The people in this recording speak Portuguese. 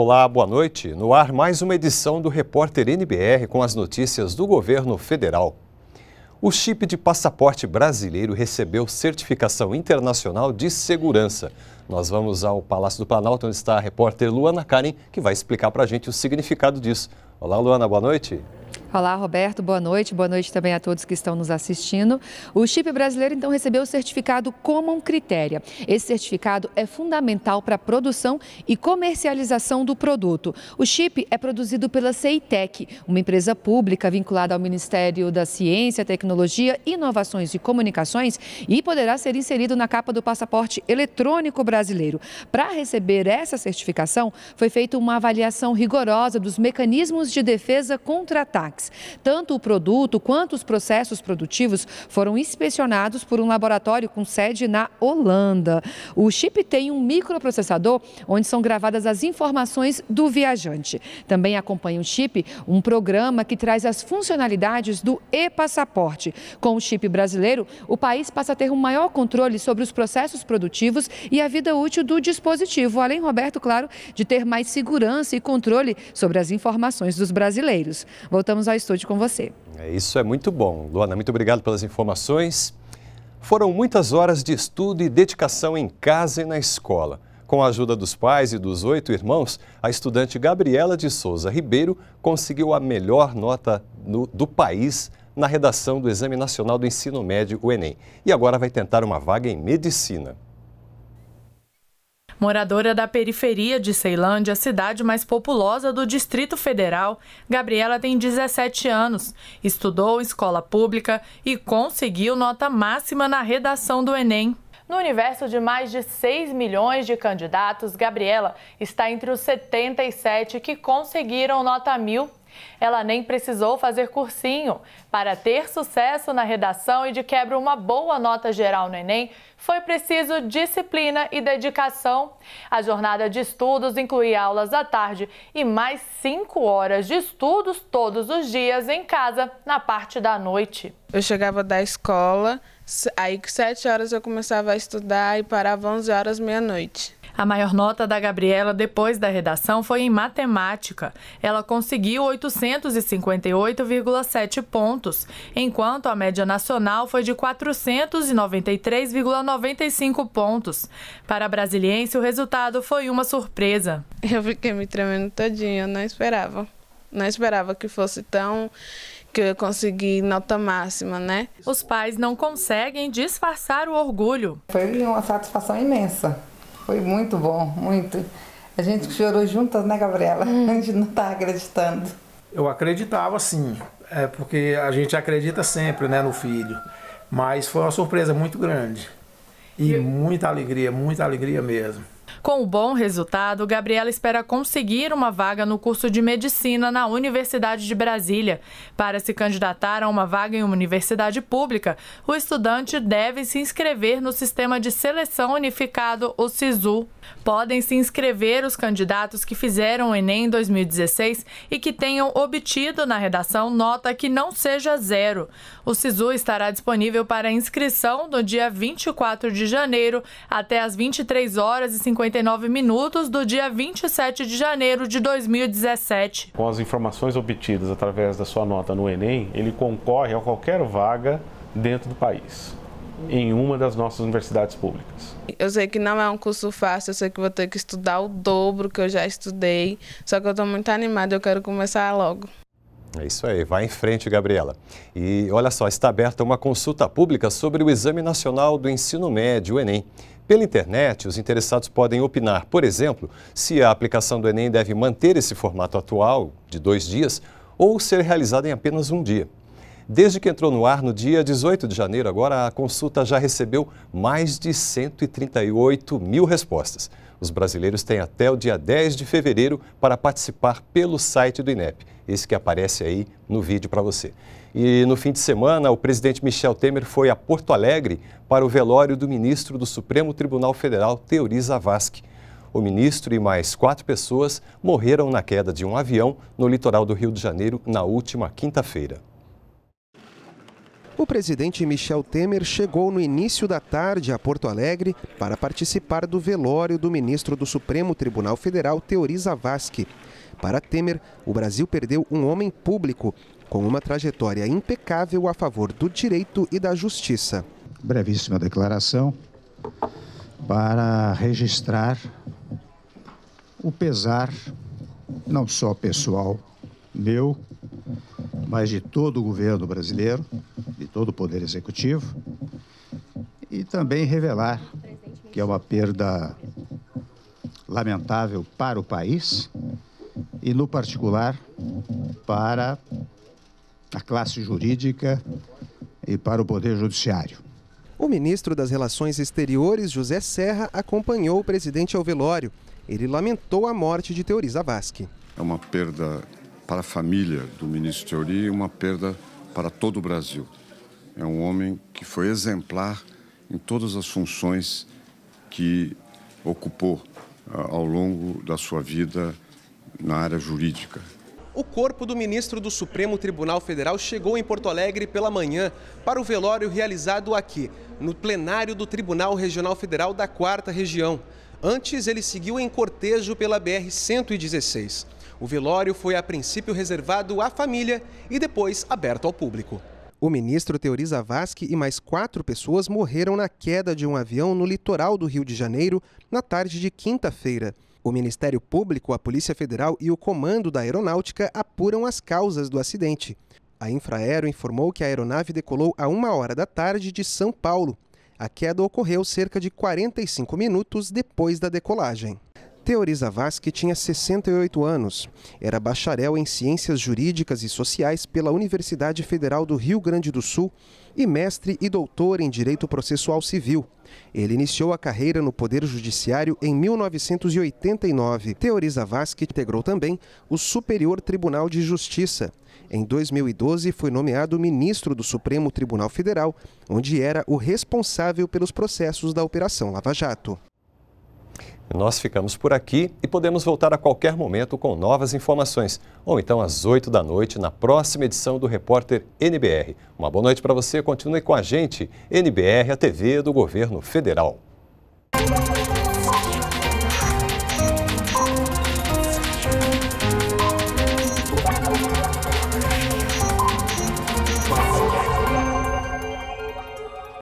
Olá, boa noite. No ar, mais uma edição do Repórter NBR com as notícias do governo federal. O chip de passaporte brasileiro recebeu certificação internacional de segurança. Nós vamos ao Palácio do Planalto, onde está a repórter Luana Karen, que vai explicar para a gente o significado disso. Olá, Luana, boa noite. Olá, Roberto. Boa noite. Boa noite também a todos que estão nos assistindo. O chip brasileiro, então, recebeu o certificado Common Critéria. Esse certificado é fundamental para a produção e comercialização do produto. O chip é produzido pela CEITEC, uma empresa pública vinculada ao Ministério da Ciência, Tecnologia, Inovações e Comunicações e poderá ser inserido na capa do passaporte eletrônico brasileiro. Para receber essa certificação, foi feita uma avaliação rigorosa dos mecanismos de defesa contra ataque. Tanto o produto quanto os processos produtivos foram inspecionados por um laboratório com sede na Holanda. O chip tem um microprocessador onde são gravadas as informações do viajante. Também acompanha o chip um programa que traz as funcionalidades do e-passaporte. Com o chip brasileiro, o país passa a ter um maior controle sobre os processos produtivos e a vida útil do dispositivo, além, Roberto, claro, de ter mais segurança e controle sobre as informações dos brasileiros. Voltamos ao estúdio com você. É isso é muito bom. Luana, muito obrigado pelas informações. Foram muitas horas de estudo e dedicação em casa e na escola. Com a ajuda dos pais e dos oito irmãos, a estudante Gabriela de Souza Ribeiro conseguiu a melhor nota no, do país na redação do Exame Nacional do Ensino Médio, o Enem. E agora vai tentar uma vaga em medicina. Moradora da periferia de Ceilândia, cidade mais populosa do Distrito Federal, Gabriela tem 17 anos, estudou escola pública e conseguiu nota máxima na redação do Enem. No universo de mais de 6 milhões de candidatos, Gabriela está entre os 77 que conseguiram nota mil ela nem precisou fazer cursinho. Para ter sucesso na redação e de quebra uma boa nota geral no Enem, foi preciso disciplina e dedicação. A jornada de estudos incluía aulas à tarde e mais cinco horas de estudos todos os dias em casa, na parte da noite. Eu chegava da escola, aí sete horas eu começava a estudar e parava onze horas meia-noite. A maior nota da Gabriela depois da redação foi em matemática. Ela conseguiu 858,7 pontos, enquanto a média nacional foi de 493,95 pontos. Para a brasiliense, o resultado foi uma surpresa. Eu fiquei me tremendo todinha, não esperava. Não esperava que fosse tão que eu consegui nota máxima, né? Os pais não conseguem disfarçar o orgulho. Foi uma satisfação imensa foi muito bom, muito. A gente chorou juntas, né, Gabriela? Hum. A gente não tá acreditando. Eu acreditava sim, é porque a gente acredita sempre, né, no filho. Mas foi uma surpresa muito grande. E, e... muita alegria, muita alegria mesmo. Com o bom resultado, Gabriela espera conseguir uma vaga no curso de medicina na Universidade de Brasília. Para se candidatar a uma vaga em uma universidade pública, o estudante deve se inscrever no sistema de seleção unificado, o SISU. Podem se inscrever os candidatos que fizeram o Enem 2016 e que tenham obtido na redação nota que não seja zero. O SISU estará disponível para inscrição do dia 24 de janeiro até às 23 horas e 50 59 minutos do dia 27 de janeiro de 2017. Com as informações obtidas através da sua nota no Enem, ele concorre a qualquer vaga dentro do país em uma das nossas universidades públicas. Eu sei que não é um curso fácil, eu sei que vou ter que estudar o dobro que eu já estudei, só que eu estou muito animada, eu quero começar logo. É isso aí, vai em frente, Gabriela. E olha só, está aberta uma consulta pública sobre o Exame Nacional do Ensino Médio, o Enem. Pela internet, os interessados podem opinar, por exemplo, se a aplicação do Enem deve manter esse formato atual, de dois dias, ou ser realizada em apenas um dia. Desde que entrou no ar no dia 18 de janeiro, agora a consulta já recebeu mais de 138 mil respostas. Os brasileiros têm até o dia 10 de fevereiro para participar pelo site do INEP, esse que aparece aí no vídeo para você. E no fim de semana, o presidente Michel Temer foi a Porto Alegre para o velório do ministro do Supremo Tribunal Federal, Teori Zavascki. O ministro e mais quatro pessoas morreram na queda de um avião no litoral do Rio de Janeiro na última quinta-feira. O presidente Michel Temer chegou no início da tarde a Porto Alegre para participar do velório do ministro do Supremo Tribunal Federal, Teori Zavascki. Para Temer, o Brasil perdeu um homem público com uma trajetória impecável a favor do direito e da justiça. Brevíssima declaração para registrar o pesar, não só pessoal meu, mas de todo o governo brasileiro, todo o Poder Executivo e também revelar que é uma perda lamentável para o país e, no particular, para a classe jurídica e para o Poder Judiciário. O ministro das Relações Exteriores, José Serra, acompanhou o presidente ao velório. Ele lamentou a morte de Teori Zavascki. É uma perda para a família do ministro Teori e uma perda para todo o Brasil é um homem que foi exemplar em todas as funções que ocupou ah, ao longo da sua vida na área jurídica. O corpo do ministro do Supremo Tribunal Federal chegou em Porto Alegre pela manhã para o velório realizado aqui, no plenário do Tribunal Regional Federal da Quarta Região. Antes, ele seguiu em cortejo pela BR-116. O velório foi a princípio reservado à família e depois aberto ao público. O ministro Teori Zavascki e mais quatro pessoas morreram na queda de um avião no litoral do Rio de Janeiro na tarde de quinta-feira. O Ministério Público, a Polícia Federal e o Comando da Aeronáutica apuram as causas do acidente. A Infraero informou que a aeronave decolou a uma hora da tarde de São Paulo. A queda ocorreu cerca de 45 minutos depois da decolagem. Teoriza Vasque tinha 68 anos. Era bacharel em Ciências Jurídicas e Sociais pela Universidade Federal do Rio Grande do Sul e mestre e doutor em Direito Processual Civil. Ele iniciou a carreira no Poder Judiciário em 1989. Teoriza Vasque integrou também o Superior Tribunal de Justiça. Em 2012, foi nomeado ministro do Supremo Tribunal Federal, onde era o responsável pelos processos da Operação Lava Jato. Nós ficamos por aqui e podemos voltar a qualquer momento com novas informações, ou então às 8 da noite na próxima edição do Repórter NBR. Uma boa noite para você, continue com a gente, NBR, a TV do Governo Federal.